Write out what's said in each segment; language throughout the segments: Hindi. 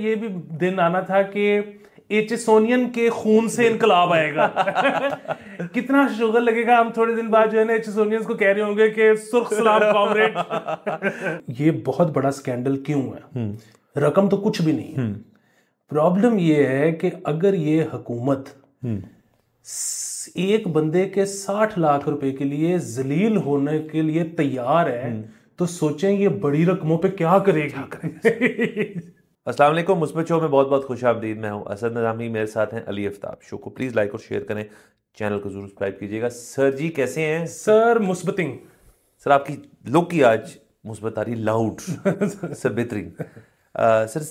ये भी दिन आना था कि एचिसोनियन के खून से इनकलाब आएगा कितना शुगर लगेगा हम थोड़े दिन बाद जो है ना एचिसोनियंस को कह रहे होंगे कि सुर्ख सलाम कॉमरेड ये बहुत बड़ा स्कैंडल क्यों है हम्म। रकम तो कुछ भी नहीं है हम्म। प्रॉब्लम ये है कि अगर ये हुकूमत हम्म। एक बंदे के साठ लाख रुपए के लिए जलील होने के लिए तैयार है तो सोचें ये बड़ी रकमों पे क्या करेगा क्या असलम मुस्बत शो में बहुत बहुत खुश आमदीद मैं हूँ असद नजामी मेरे साथ हैं अली आफ्ताब शो को प्लीज़ लाइक और शेयर करें चैनल को जरूर सब्सक्राइब कीजिएगा सर जी कैसे हैं सर मुस्बतिंग सर आपकी लुक की आज मुस्बत आ रही लाउड सर बेहतरीन सर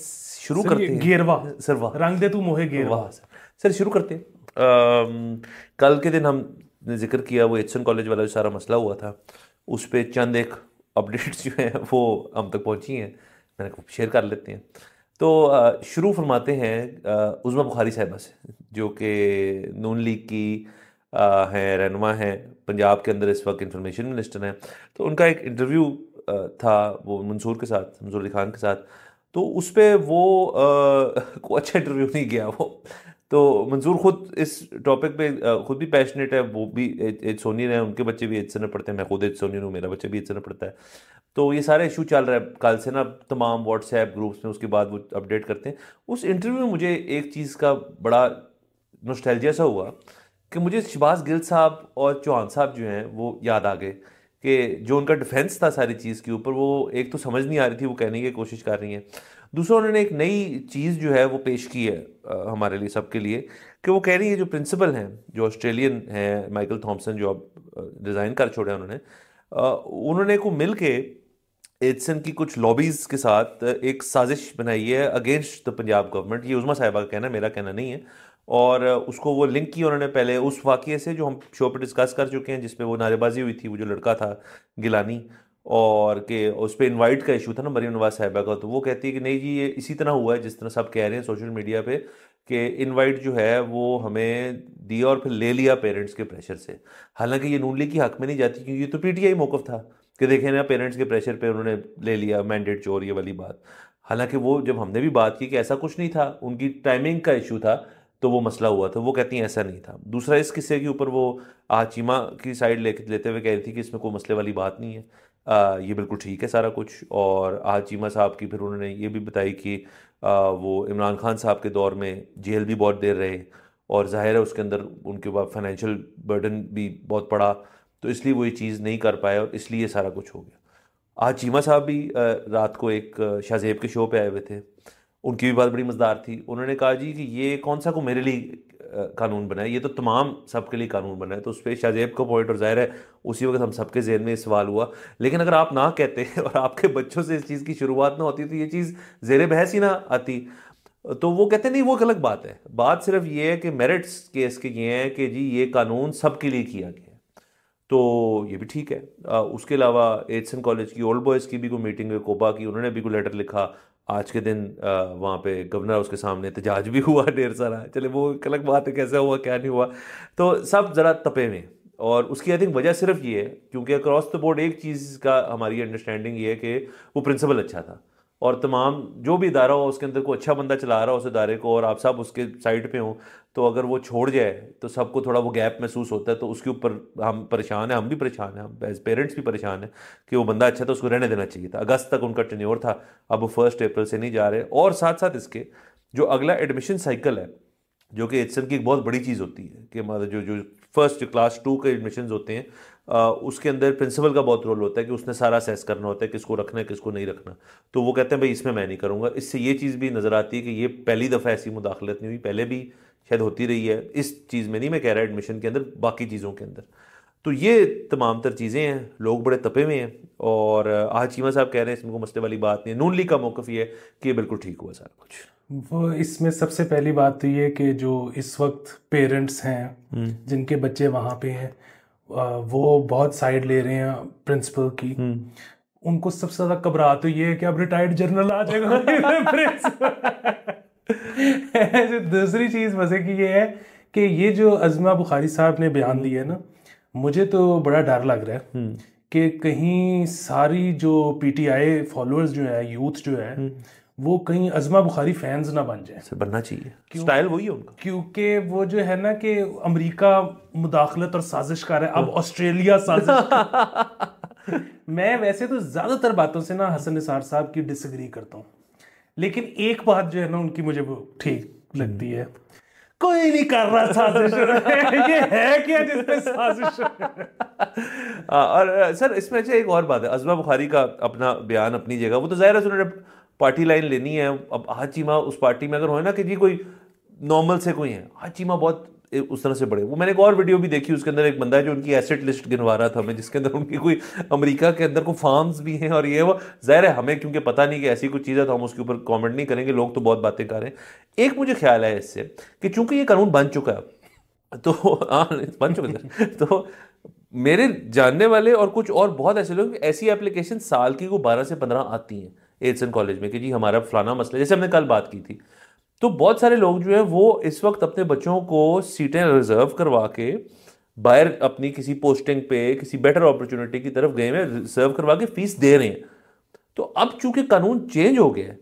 शुरू करते हैं गेरवा सर वाह रंग दे तू मोहे गेरवा सर शुरू करते हैं कल के दिन हमने जिक्र किया वो एचसन कॉलेज वाला जो सारा मसला हुआ था उस पर चंद एक अपडेट्स जो हैं वो हम तक पहुँची हैं मैंने शेयर कर लेते हैं तो शुरू फरमाते हैं उज़मा बुखारी साहिबा से जो कि नून लीग की हैं रहनमा हैं पंजाब के अंदर इस वक्त इंफॉर्मेशन मिनिस्टर हैं तो उनका एक इंटरव्यू था वो मंसूर के साथ मंसूर अली खान के साथ तो उस पर वो आ, को अच्छा इंटरव्यू नहीं गया वो तो मंजूर खुद इस टॉपिक पे खुद भी पैशनेट है वो भी एज सोनियर है उनके बच्चे भी एज से पढ़ते हैं मैं खुद एज सोनियर हूँ मेरा बच्चा भी एज से पढ़ता है तो ये सारे इशू चल रहा है कल से ना तमाम व्हाट्सएप ग्रुप्स में उसके बाद वो अपडेट करते हैं उस इंटरव्यू में मुझे एक चीज़ का बड़ा नोस्टैल्जिया सा हुआ कि मुझे शिबाज गिल साहब और चौहान साहब जो हैं वो याद आ गए कि जो उनका डिफेंस था सारी चीज़ के ऊपर वो एक तो समझ नहीं आ रही थी वो कहने की कोशिश कर रही हैं दूसरा उन्होंने एक नई चीज़ जो है वो पेश की है आ, हमारे लिए सबके लिए कि वो कह रही है जो प्रिंसिपल हैं जो ऑस्ट्रेलियन हैं माइकल थॉम्सन जो अब डिज़ाइन कर छोड़े उन्होंने उन्होंने को मिल के एडसन की कुछ लॉबीज़ के साथ एक साजिश बनाई है अगेंस्ट द पंजाब गवर्नमेंट ये उजमा साहिबा का कहना मेरा कहना नहीं है और उसको वो लिंक की उन्होंने पहले उस वाक़े से जो हम शो पर डिस्कस कर चुके हैं जिसपे वो नारेबाजी हुई थी वो जो लड़का था गिलानी और के उस पर इन्वाइट का इशू था ना मरीम नवाज साहिबा का तो वो कहती है कि नहीं जी ये इसी तरह हुआ है जिस तरह सब कह रहे हैं सोशल मीडिया पे कि इनवाइट जो है वो हमें दिया और फिर ले लिया पेरेंट्स के प्रेशर से हालांकि ये नून लीग की हक में नहीं जाती क्योंकि ये तो पीटीआई मौकफ था कि देखें ना पेरेंट्स के प्रेशर पे उन्होंने ले लिया मैंडेट चोर ये वाली बात हालांकि वो जब हमने भी बात की कि ऐसा कुछ नहीं था उनकी टाइमिंग का इशू था तो वो मसला हुआ था वो कहती हैं ऐसा नहीं था दूसरा इस किस्से के ऊपर वो आचीमा की साइड ले लेते हुए कह रही थी कि इसमें कोई मसले वाली बात नहीं है आ, ये बिल्कुल ठीक है सारा कुछ और आचीमा चीमा साहब की फिर उन्होंने ये भी बताई कि आ, वो इमरान खान साहब के दौर में जेल भी बहुत देर रहे और जाहिर है उसके अंदर उनके पास फाइनेंशियल बर्डन भी बहुत पड़ा तो इसलिए वो ये चीज़ नहीं कर पाए और इसलिए सारा कुछ हो गया आज चीमा साहब भी रात को एक शाहजेब के शो पे आए हुए थे उनकी भी बात बड़ी मज़ेदार थी उन्होंने कहा जी कि ये कौन सा को मेरे लिए कानून बनाए ये तो तमाम सब के लिए कानून बनाए तो उस पर शाहजेब का पॉइंट और ज़ाहिर है उसी वक्त हम सबके जहन में सवाल हुआ लेकिन अगर आप ना कहते और आपके बच्चों से इस चीज़ की शुरुआत ना होती तो ये चीज़ जेर बहस ही ना आती तो वो कहते नहीं वो एक अलग बात है बात सिर्फ ये है कि मेरिट्स केस के ये हैं कि जी ये कानून सब के लिए किया गया तो ये भी ठीक है आ, उसके अलावा एडसन कॉलेज की ओल्ड बॉयज़ की भी कोई मीटिंग है कोबा की उन्होंने भी कोई लेटर लिखा आज के दिन वहाँ पे गवर्नर उसके सामने एहतजाज भी हुआ ढेर सारा चले वो एक अलग बात है कैसा हुआ क्या नहीं हुआ तो सब ज़रा तपे में और उसकी आई थिंक वजह सिर्फ ये है क्योंकि अक्रॉस द बोर्ड एक चीज़ का हमारी अंडरस्टैंडिंग ये है कि वो प्रिंसिपल अच्छा था और तमाम जो भी इदारा हो उसके अंदर कोई अच्छा बंदा चला रहा हो उस इदारे को और आप सब उसके साइड पे हो तो अगर वो छोड़ जाए तो सबको थोड़ा वो गैप महसूस होता है तो उसके ऊपर हम परेशान हैं हम भी परेशान हैं हम एज पेरेंट्स भी परेशान हैं कि वो बंदा अच्छा था उसको रहने देना चाहिए था अगस्त तक उनका टेन्योर था अब वो फर्स्ट अप्रैल से नहीं जा रहे और साथ साथ इसके जो अगला एडमिशन साइकिल है जो कि एच की एक बहुत बड़ी चीज़ होती है कि हमारा जो जो फर्स्ट क्लास टू के एडमिशन होते हैं उसके अंदर प्रिंसिपल का बहुत रोल होता है कि उसने सारा सेस करना होता है किसको रखना है किसको नहीं रखना तो वो कहते हैं भाई इसमें मैं नहीं करूँगा इससे ये चीज़ भी नज़र आती है कि ये पहली दफ़ा ऐसी मुदाखलत नहीं हुई पहले भी शायद होती रही है इस चीज़ में नहीं मैं कह रहा एडमिशन के अंदर बाकी चीज़ों के अंदर तो ये तमाम तर चीज़ें हैं लोग बड़े तपे हुए हैं और आज चीमा साहब कह रहे हैं इसमें कोई मसले वाली बात नहीं है नून लीग का मौक़ ये है कि ये बिल्कुल ठीक हुआ सारा कुछ वो इसमें सबसे पहली बात तो ये कि जो इस वक्त पेरेंट्स हैं हम्म। जिनके बच्चे वहाँ पे हैं वो बहुत साइड ले रहे हैं प्रिंसिपल की हम्म। उनको सबसे ज्यादा घबरा तो ये है कि अब रिटायर्ड जनरल आ जाएगा दूसरी चीज मजे की ये है कि ये जो अजमा बुखारी साहब ने बयान हम्म। दिया है ना मुझे तो बड़ा डर लग रहा है हम्म। कि कहीं सारी जो पीटीआई फॉलोअर्स जो है यूथ जो है वो कहीं अजमा बुखारी फैंस ना बन जाए बनना चाहिए स्टाइल वही है उनका क्योंकि वो जो है ना कि अमेरिका मुदाखलत और साजिश कर रहा है अब हाँ। ऑस्ट्रेलिया साजिश मैं वैसे तो ज़्यादातर बातों से ना हसन निसार साहब की डिसग्री करता हूँ लेकिन एक बात जो है ना उनकी मुझे ठीक लगती है कोई नहीं कर रहा साजिश ये है क्या जिसमें साजिश हाँ, और सर इसमें अच्छा एक और बात है अजमा बुखारी का अपना बयान अपनी जगह वो तो जाहिर है उन्होंने पार्टी लाइन लेनी है अब हा चीमा उस पार्टी में अगर हो ना कि जी कोई नॉर्मल से कोई है हा चीमा बहुत उस तरह से बड़े वो मैंने एक और वीडियो भी देखी उसके अंदर एक बंदा है जो उनकी एसेट लिस्ट गिनवा रहा था हमें जिसके अंदर उनकी कोई अमेरिका के अंदर को फार्म्स भी हैं और ये वो ज़ाहिर है हमें क्योंकि पता नहीं कि ऐसी कुछ चीज़ें तो हम उसके ऊपर कॉमेंट नहीं करेंगे लोग तो बहुत बातें कर रहे हैं एक मुझे ख्याल है इससे कि चूंकि ये कानून बन चुका है तो हाँ बन चुका तो मेरे जानने वाले और कुछ और बहुत ऐसे लोग ऐसी एप्लीकेशन साल की को बारह से पंद्रह आती हैं एंड कॉलेज में कि जी हमारा फलाना मसला जैसे हमने कल बात की थी तो बहुत सारे लोग जो हैं वो इस वक्त अपने बच्चों को सीटें रिजर्व करवा के बाहर अपनी किसी पोस्टिंग पे किसी बेटर अपॉर्चुनिटी की तरफ गए हुए रिजर्व करवा के फीस दे रहे हैं तो अब चूंकि कानून चेंज हो गया है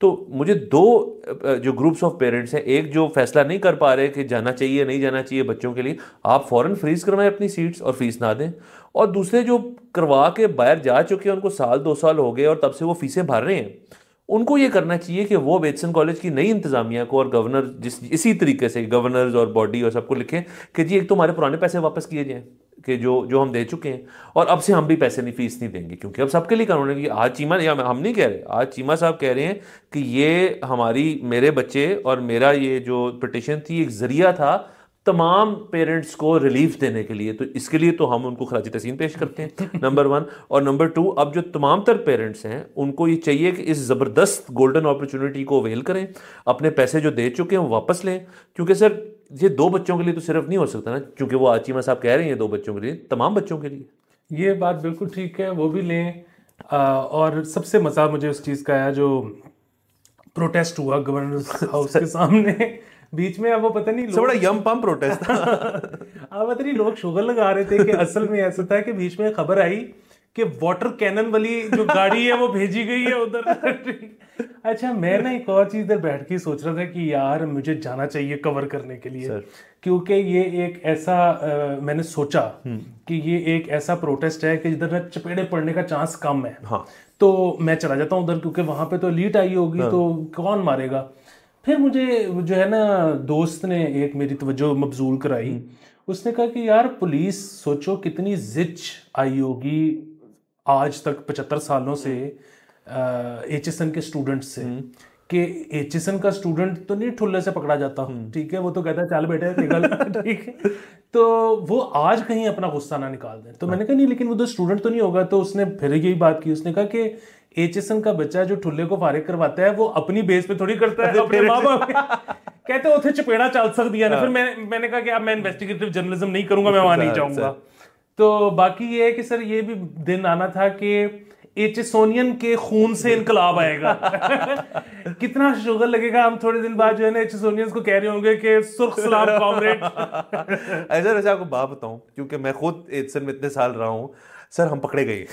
तो मुझे दो जो ग्रुप्स ऑफ पेरेंट्स हैं एक जो फैसला नहीं कर पा रहे कि जाना चाहिए नहीं जाना चाहिए बच्चों के लिए आप फ़ौरन फ्रीज़ करवाएं अपनी सीट्स और फीस ना दें और दूसरे जो करवा के बाहर जा चुके हैं उनको साल दो साल हो गए और तब से वो फीसें भर रहे हैं उनको ये करना चाहिए कि वो बेतसन कॉलेज की नई इंतजामिया को और गवर्नर जिस इसी तरीके से गवर्नर्स और बॉडी और सबको लिखें कि जी एक तो हमारे पुराने पैसे वापस किए जाएँ कि जो जो हम दे चुके हैं और अब से हम भी पैसे नहीं फीस नहीं देंगे क्योंकि अब सबके लिए कानून है आज चीमा या हम नहीं कह रहे आज चीमा साहब कह रहे हैं कि ये हमारी मेरे बच्चे और मेरा ये जो पटिशन थी एक ज़रिया था तमाम पेरेंट्स को रिलीफ देने के लिए तो इसके लिए तो हम उनको खराज तहसीन पेश करते हैं नंबर वन और नंबर टू अब जो तमाम तर पेरेंट्स हैं उनको ये चाहिए कि इस ज़बरदस्त गोल्डन अपॉर्चुनिटी को अवेल करें अपने पैसे जो दे चुके हैं वो वापस लें क्योंकि सर ये दो बच्चों के लिए तो सिर्फ नहीं हो सकता ना क्योंकि वो आचीमा साहब कह रहे हैं दो बच्चों के लिए तमाम बच्चों के लिए ये बात बिल्कुल ठीक है वो भी लें और सबसे मजा मुझे उस चीज़ का आया जो प्रोटेस्ट हुआ गवर्नर हाउस के सामने बीच में अब वो पता नहीं बड़ा यम पम प्रोटेस्ट था अब पता नहीं लोग शुगर लगा रहे थे कि असल में ऐसा था कि बीच में खबर आई कि वाटर कैनन वाली जो गाड़ी है वो भेजी गई है उधर अच्छा मैं ना एक और चीज़ इधर बैठ के सोच रहा था कि यार मुझे जाना चाहिए कवर करने के लिए क्योंकि ये एक ऐसा आ, मैंने सोचा हम्म। कि ये एक ऐसा प्रोटेस्ट है कि जिधर ना चपेड़े पड़ने का चांस कम है हाँ। तो मैं चला जाता हूँ उधर क्योंकि वहां पे तो लीट आई होगी हाँ। तो कौन मारेगा फिर मुझे जो है ना दोस्त ने एक मेरी तवज्जो मबजूल कराई हम्म। उसने कहा कि यार पुलिस सोचो कितनी जिच आई होगी आज तक पचहत्तर सालों से एच एस एन के स्टूडेंट से हम्म। कि एच एस एन का स्टूडेंट तो नहीं ठुल्ले से पकड़ा जाता हम्म। ठीक है वो तो कहता है चल बेटे ठीक है तो वो आज कहीं अपना गुस्सा ना निकाल दें तो मैंने कहा नहीं लेकिन वो तो स्टूडेंट तो नहीं होगा तो उसने फिर यही बात की उसने कहा कि एच एस का बच्चा जो ठुल्ले को फारिग करवाता है वो अपनी बेस पे थोड़ी करता है अपने माँ बाप कहते उसे चपेड़ा चल सकती है ना हाँ। फिर मैं, मैंने कहा कि अब मैं इन्वेस्टिगेटिव जर्नलिज्म नहीं करूंगा मैं वहां अच्छा, नहीं अच्छा। जाऊंगा तो बाकी ये है कि सर ये भी दिन आना था कि एचिसोनियन के खून से इनकलाब आएगा कितना शुगर लगेगा हम थोड़े दिन बाद जो है ना एचिसोनियंस को कह रहे होंगे कि सुर्ख सलाम कॉमरेड ऐसा अच्छा, वैसे अच्छा, आपको बात बताऊं क्योंकि मैं खुद एचसन में इतने साल रहा हूं सर हम पकड़े गए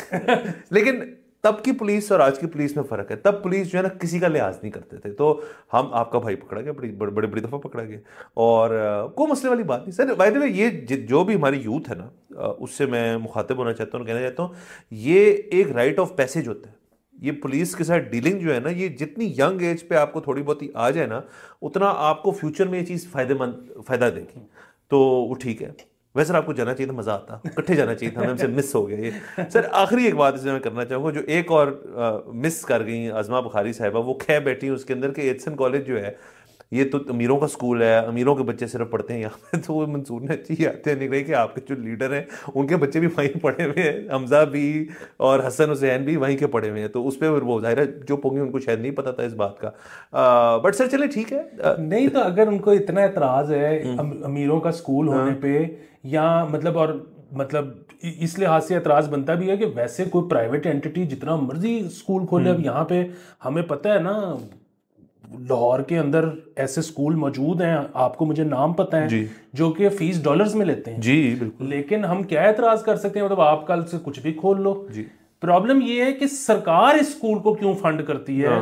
लेकिन तब की पुलिस और आज की पुलिस में फ़र्क है तब पुलिस जो है ना किसी का लिहाज नहीं करते थे तो हम आपका भाई पकड़ा गया बड़ी बड़ी बड़ी, दफ़ा पकड़ा गया और कोई मसले वाली बात नहीं सर भाई द ये जो भी हमारी यूथ है ना उससे मैं मुखातिब होना चाहता हूँ कहना चाहता हूँ ये एक राइट ऑफ पैसेज होता है ये पुलिस के साथ डीलिंग जो है ना ये जितनी यंग एज पे आपको थोड़ी बहुत ही आ जाए ना उतना आपको फ्यूचर में ये चीज़ फ़ायदेमंद फ़ायदा देगी तो वो ठीक है वैसे आपको जाना चाहिए था मज़ा आता इकट्ठे जाना चाहिए था मैं हमसे मिस हो गया ये सर आखिरी एक बात इसमें मैं करना चाहूँगा जो एक और आ, मिस कर गई आजमा बुखारी साहिबा वो खे बैठी उसके अंदर के एथसन कॉलेज जो है ये तो अमीरों का स्कूल है अमीरों के बच्चे सिर्फ पढ़ते हैं यहाँ पे तो वो मंसूर ने अच्छी आते हैं निकले कि आपके जो लीडर हैं उनके बच्चे भी वहीं पढ़े हुए हैं हमजा भी और हसन हुसैन भी वहीं के पढ़े हुए हैं तो उस पर वो ज़ाहिर है जो पोंगे उनको शायद नहीं पता था इस बात का बट सर चले ठीक है आ, नहीं तो अगर उनको इतना एतराज़ है हम्म। अमीरों का स्कूल हाँ। होने पर या मतलब और मतलब इस लिहाज से एतराज़ बनता भी है कि वैसे कोई प्राइवेट एंटिटी जितना मर्जी स्कूल खोले अब हम्म। यहाँ पे हमें पता है ना लाहौर के अंदर ऐसे स्कूल मौजूद हैं आपको मुझे नाम पता है जो कि फीस डॉलर्स में लेते हैं जी बिल्कुल लेकिन हम क्या एतराज़ कर सकते हैं मतलब आप कल से कुछ भी खोल लो जी प्रॉब्लम ये है कि सरकार इस स्कूल को क्यों फंड करती है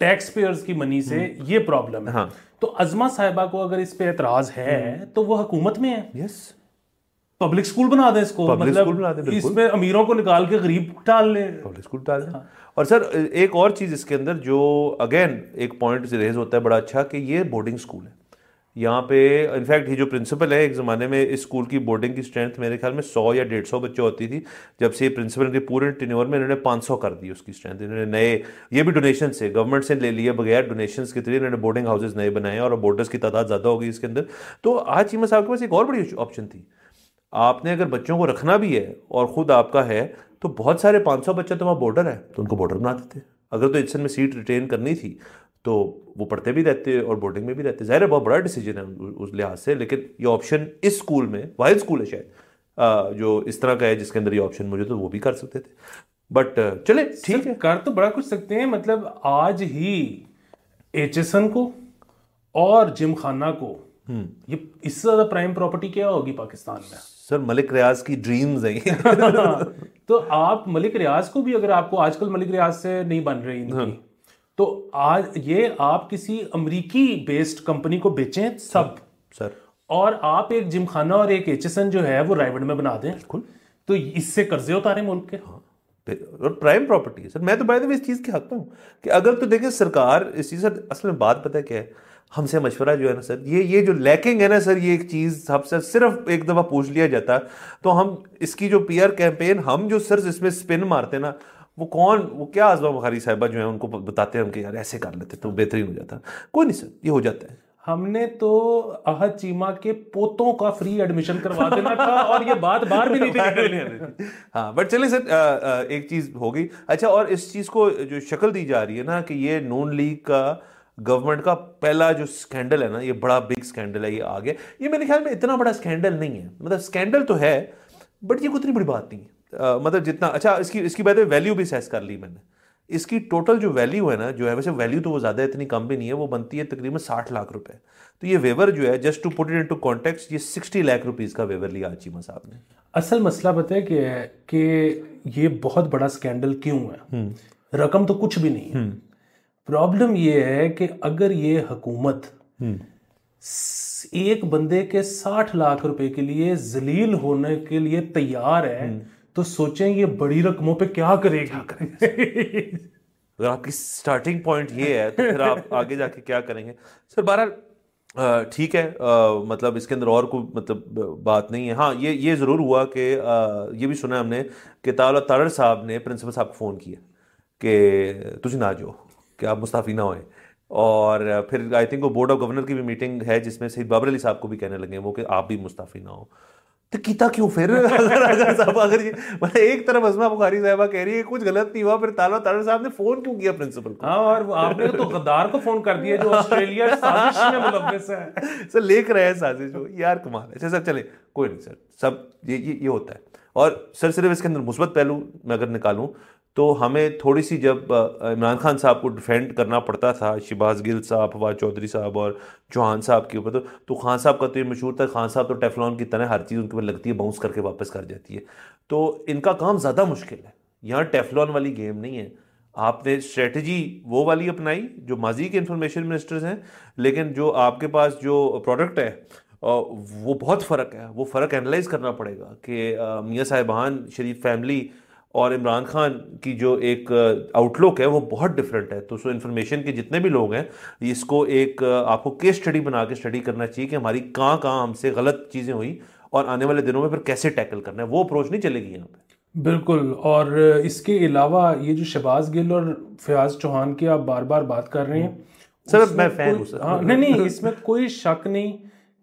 टैक्स हाँ। पेयर्स की मनी से हम्म। ये प्रॉब्लम है हाँ। तो अजमा साहिबा को अगर इस पे एतराज है हम्म। तो वो हुकूमत में है यस पब्लिक स्कूल बना दें इसको पब्लिक मतलब स्कूल बना दें इसमें अमीरों को निकाल के गरीब डाल लें पब्लिक स्कूल डाल दें और सर एक और चीज़ इसके अंदर जो अगेन एक पॉइंट रेज होता है बड़ा अच्छा कि ये बोर्डिंग स्कूल है यहाँ पे इनफैक्ट ये जो प्रिंसिपल है एक ज़माने में इस स्कूल की बोर्डिंग की स्ट्रेंथ मेरे ख्याल में सौ या डेढ़ सौ बच्चे होती थी जब से प्रिंसिपल के पूरे टेन्योर में इन्होंने पाँच सौ कर दी उसकी स्ट्रेंथ इन्होंने नए ये भी डोनेशन से गवर्नमेंट से ले लिए बगैर डोनेशन के थ्रू इन्होंने बोर्डिंग हाउसेज नए बनाए और बोर्डर्स की तादाद ज़्यादा होगी इसके अंदर तो आज चीमा साहब के पास एक और बड़ी ऑप्शन थी आपने अगर बच्चों को रखना भी है और ख़ुद आपका है तो बहुत सारे 500 बच्चे तो वहाँ बॉर्डर है तो उनको बॉर्डर बना देते अगर तो एडसन में सीट रिटेन करनी थी तो वो पढ़ते भी रहते और बोर्डिंग में भी रहते ज़ाहिर है बहुत बड़ा डिसीजन है उस लिहाज से लेकिन ये ऑप्शन इस स्कूल में वाइल्ड स्कूल है शायद जो इस तरह का है जिसके अंदर ये ऑप्शन मुझे तो वो भी कर सकते थे बट चले ठीक है कर तो बड़ा कुछ सकते हैं मतलब आज ही एच को और जिम खाना को हम्म। ये इससे ज़्यादा प्राइम प्रॉपर्टी क्या होगी पाकिस्तान में सर मलिक रियाज की ड्रीम्स हैं तो आप मलिक रियाज को भी अगर आपको आजकल मलिक रियाज से नहीं बन रही इनकी हाँ। तो आज ये आप किसी अमरीकी बेस्ड कंपनी को बेचें सब हाँ, सर और आप एक जिमखाना और एक एच जो है वो रायगढ़ में बना दें बिल्कुल तो इससे कर्जे उतारे मुल्क के हाँ और प्राइम प्रॉपर्टी है सर मैं तो बाय द वे इस चीज़ के हक हूँ कि अगर तो देखें सरकार इस चीज़ असल में बात पता है क्या है हमसे मशवरा जो है ना सर ये ये जो लैकिंग है ना सर ये एक चीज़ हमसे सिर्फ एक दफ़ा पूछ लिया जाता तो हम इसकी जो पीआर कैंपेन हम जो सर इसमें स्पिन मारते ना वो कौन वो क्या आजमा बुखारी साहबा जो है उनको बताते हैं कि यार ऐसे कर लेते तो बेहतरीन हो जाता कोई नहीं सर ये हो जाता है हमने तो अहद चीमा के पोतों का फ्री एडमिशन करवा देना था और ये बात बार भी नहीं थी हाँ बट चलिए सर एक चीज़ हो गई अच्छा और इस चीज़ को जो शक्ल दी जा रही है ना कि ये नून लीग का गवर्नमेंट का पहला जो स्कैंडल है ना ये बड़ा बिग स्कैंडल है ये आगे ये मेरे ख्याल में इतना बड़ा स्कैंडल नहीं है मतलब स्कैंडल तो है बट ये उतनी बड़ी बात नहीं है मतलब जितना अच्छा इसकी इसकी बात वैल्यू भी सेस कर ली मैंने इसकी टोटल जो वैल्यू है ना जो है वैसे वैल्यू तो वो ज़्यादा इतनी कम भी नहीं है वो बनती है तकरीबन साठ लाख रुपए तो ये वेवर जो है just to put it into context ये सिक्सटी लाख रुपीज़ का वेवर लिया चीमा साहब ने असल मसला पता क्या है कि ये बहुत बड़ा स्कैंडल क्यों है हम्म। रकम तो कुछ भी नहीं है हम्म। प्रॉब्लम ये है कि अगर ये हुकूमत हम्म। एक बंदे के साठ लाख रुपए के लिए जलील होने के लिए तैयार है हम्म। तो सोचें ये बड़ी रकमों पे क्या करेगा क्या अगर आपकी स्टार्टिंग पॉइंट ये है तो फिर आप आगे जाके क्या करेंगे सर बारह ठीक है आ, मतलब इसके अंदर और कोई मतलब बात नहीं है हाँ ये ये ज़रूर हुआ कि ये भी सुना हमने कि ताला तारड़ साहब ने प्रिंसिपल साहब को फ़ोन किया कि तुझे ना जाओ कि आप मुस्ताफ़ी ना होएं और फिर आई थिंक वो बोर्ड ऑफ गवर्नर की भी मीटिंग है जिसमें सईद बाबर अली साहब को भी कहने लगे वो कि आप भी मुस्ताफ़ी ना हो तो किता क्यों फिर अगर अगर साहब अगर ये मतलब एक तरफ अजमा बुखारी साहबा कह रही है कुछ गलत नहीं हुआ फिर ताला तारा साहब ने फोन क्यों किया प्रिंसिपल को हाँ और आपने तो गद्दार को फोन कर दिया जो ऑस्ट्रेलिया साजिश में मुलव्वस है सर लेख रहे हैं साजिश यार कमाल है अच्छा, सर चले कोई नहीं सर सब ये ये ये होता है और सर सिर्फ इसके अंदर मुस्बत पहलू मैं अगर निकालूँ तो हमें थोड़ी सी जब इमरान खान साहब को डिफेंड करना पड़ता था शिबाज गिल साहब फवाद चौधरी साहब और चौहान साहब के ऊपर तो तो खान साहब का तो ये मशहूर था खान साहब तो टेफलॉन की तरह हर चीज़ उनके ऊपर लगती है बाउंस करके वापस कर जाती है तो इनका काम ज़्यादा मुश्किल है यहाँ टेफलॉन वाली गेम नहीं है आपने स्ट्रेटजी वो वाली अपनाई जो माजी के इंफॉर्मेशन मिनिस्टर्स हैं लेकिन जो आपके पास जो प्रोडक्ट है वो बहुत फ़र्क है वो फ़र्क एनालाइज करना पड़ेगा कि मियाँ साहिबान शरीफ फैमिली और इमरान खान की जो एक आउटलुक है वो बहुत डिफरेंट है तो सो इन्फॉर्मेशन के जितने भी लोग हैं इसको एक आपको केस स्टडी बना के स्टडी करना चाहिए कि हमारी कहाँ कहाँ हमसे गलत चीज़ें हुई और आने वाले दिनों में फिर कैसे टैकल करना है वो अप्रोच नहीं चलेगी यहाँ पर बिल्कुल और इसके अलावा ये जो शहबाज गिल और फयाज चौहान की आप बार बार बात कर रहे हैं हम्म। सर मैं फ़ैन हूँ सर हाँ, नहीं नहीं इसमें कोई शक नहीं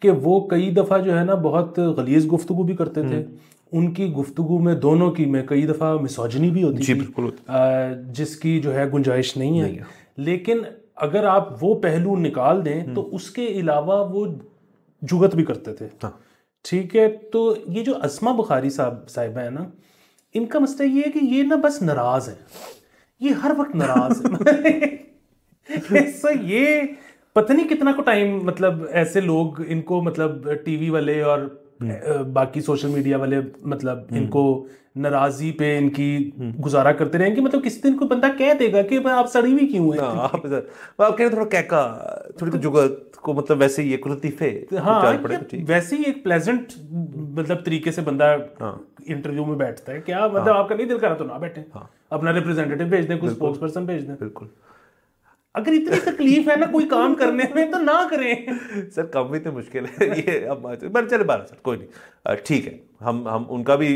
कि वो कई दफ़ा जो है ना बहुत गलीज गुफ्तु भी करते थे हम्म। उनकी गुफ्तु में दोनों की में कई दफ़ा मिसोजनी भी होती थी जिसकी जो है गुंजाइश नहीं है लेकिन अगर आप वो पहलू निकाल दें तो हम्म। उसके अलावा वो जुगत भी करते थे हाँ। ठीक है तो ये जो असमा बुखारी साहब साहिबा है ना इनका मसला ये है कि ये ना बस नाराज़ है ये हर वक्त नाराज़ है ये पता नहीं कितना को टाइम मतलब ऐसे लोग इनको मतलब टीवी वाले और हम्म। बाकी सोशल मीडिया वाले मतलब हम्म। इनको नाराजी पे इनकी हम्म। गुजारा करते रहेंगे मतलब किसी दिन को बंदा कह देगा कि आप सड़ी हुई क्यों है हाँ, आप आप कह थोड़ा कैका थोड़ी जुगत को मतलब वैसे ही एक लतीफे तो हाँ तो वैसे ही एक प्लेजेंट मतलब तरीके से बंदा इंटरव्यू हाँ। में बैठता है क्या मतलब हाँ। आपका नहीं दिल करा तो ना बैठे अपना रिप्रेजेंटेटिव भेज दें कुछ स्पोक्स पर्सन भेज दें बिल्कुल अगर इतनी तकलीफ है ना कोई काम करने में तो ना करें सर कम भी तो मुश्किल है ये अब बार चले बारह सर कोई नहीं ठीक है हम हम उनका भी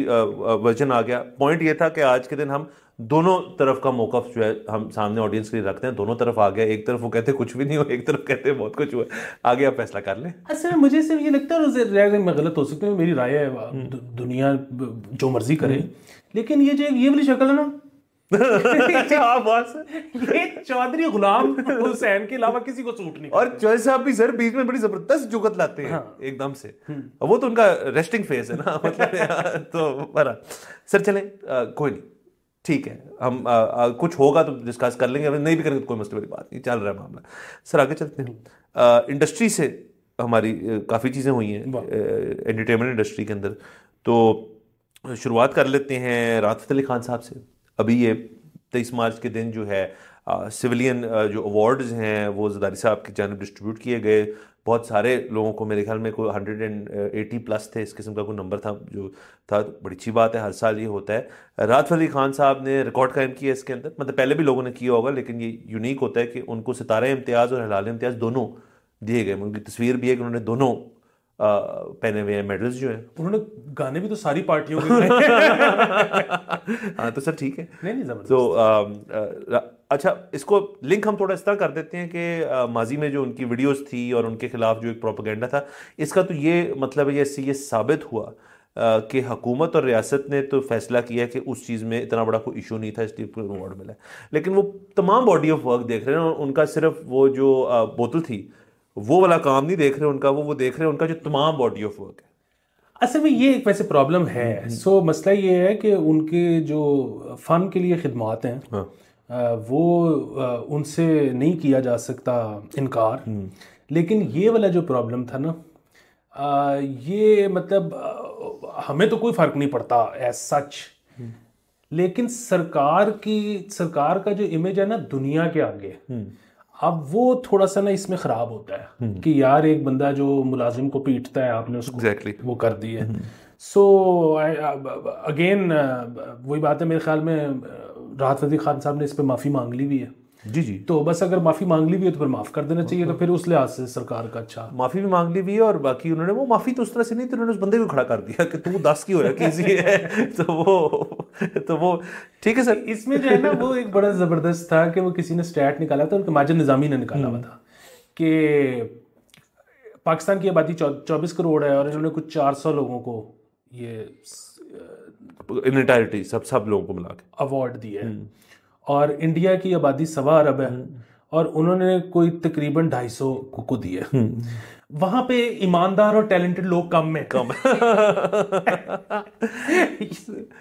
वजन आ गया पॉइंट ये था कि आज के दिन हम दोनों तरफ का मौका जो है हम सामने ऑडियंस के लिए रखते हैं दोनों तरफ आ गया एक तरफ वो कहते कुछ भी नहीं हो एक तरफ कहते बहुत कुछ हुआ आगे आप फैसला कर लें सर मुझे सिर्फ ये लगता है मैं गलत हो सकती हूँ मेरी राय है हम्म। दुनिया जो मर्जी करे हम्म। लेकिन ये जो ये वाली शक्ल है ना हाँ, ये चौधरी गुलाम हुसैन के अलावा किसी को सूट नहीं और चौधरी साहब भी सर बीच में बड़ी जबरदस्त जुगत लाते हैं हाँ। एकदम से हम्म। वो तो उनका रेस्टिंग फेज है ना मतलब तो सर चले कोई नहीं ठीक है हम आ, आ, कुछ होगा तो डिस्कस कर लेंगे नहीं भी करेंगे तो कोई मसले वाली बात नहीं चल रहा है मामला सर आगे चलते हैं इंडस्ट्री से हमारी काफ़ी चीज़ें हुई हैं एंटरटेनमेंट इंडस्ट्री के अंदर तो शुरुआत कर लेते हैं राहत अली खान साहब से अभी ये तेईस मार्च के दिन जो है सिविलियन जो अवार्ड्स हैं वो जदारी साहब की जानब डिस्ट्रीब्यूट किए गए बहुत सारे लोगों को मेरे ख्याल में कोई हंड्रेड एंड एटी प्लस थे इस किस्म का कोई नंबर था जो था बड़ी अच्छी बात है हर साल ये होता है रात अली खान साहब ने रिकॉर्ड कायम किया इसके अंदर मतलब पहले भी लोगों ने किया होगा लेकिन ये यूनिक होता है कि उनको सितारे इम्तियाज़ और हलाल इम्तियाज़ दोनों दिए गए मतलब उनकी तस्वीर भी है कि उन्होंने दोनों पहने हुए हैं मेडल्स जो है उन्होंने गाने भी तो सारी पार्टियों के हाँ तो सर ठीक है नहीं नहीं जबरदस्त तो अच्छा इसको लिंक हम थोड़ा इस तरह कर देते हैं कि माजी में जो उनकी वीडियोस थी और उनके खिलाफ जो एक प्रोपोगेंडा था इसका तो ये मतलब है ऐसे ये साबित हुआ कि हकूमत और रियासत ने तो फैसला किया कि उस चीज़ में इतना बड़ा कोई इशू नहीं था इसलिए उनको अवार्ड मिला लेकिन वो तमाम बॉडी ऑफ वर्क देख रहे हैं उनका सिर्फ वो जो बोतल थी वो वाला काम नहीं देख रहे उनका वो वो देख रहे हैं उनका जो तमाम बॉडी ऑफ वर्क है असल में ये एक वैसे प्रॉब्लम है सो हम्म। so, मसला ये है कि उनके जो फ़न के लिए खदमात हैं हाँ। वो उनसे नहीं किया जा सकता इनकार हम्म। लेकिन ये वाला जो प्रॉब्लम था ना ये मतलब हमें तो कोई फ़र्क नहीं पड़ता एज सच हम्म। लेकिन सरकार की सरकार का जो इमेज है ना दुनिया के आगे अब वो थोड़ा सा ना इसमें खराब होता है हम्म। कि यार एक बंदा जो मुलाजिम को पीटता है आपने उसको exactly. वो कर दी है सो हम्म। अगेन वही बात है मेरे ख्याल में राहत अली खान साहब ने इस पर माफ़ी मांग ली हुई है जी जी तो बस अगर माफ़ी मांग ली भी है तो फिर माफ़ कर देना चाहिए तो फिर उस लिहाज से सरकार का अच्छा माफ़ी भी मांग ली भी है और बाकी उन्होंने वो माफ़ी तो उस तरह से नहीं तो उन्होंने उस बंदे को खड़ा कर दिया कि तू दस की हो रहा है तो वो तो वो ठीक है सर इसमें जो है ना वो एक बड़ा ज़बरदस्त था कि वो किसी ने स्टैट निकाला था और माजिद निज़ामी ने निकाला हुआ हम्म। था कि पाकिस्तान की आबादी चौबीस करोड़ है और इन्होंने कुछ चार सौ लोगों को ये इन सब सब लोगों को मिला के अवार्ड दिया है हम्म। और इंडिया की आबादी सवा अरब है हम्म। और उन्होंने कोई तकरीबन ढाई सौ को दिए वहां पे ईमानदार और टैलेंटेड लोग कम में कम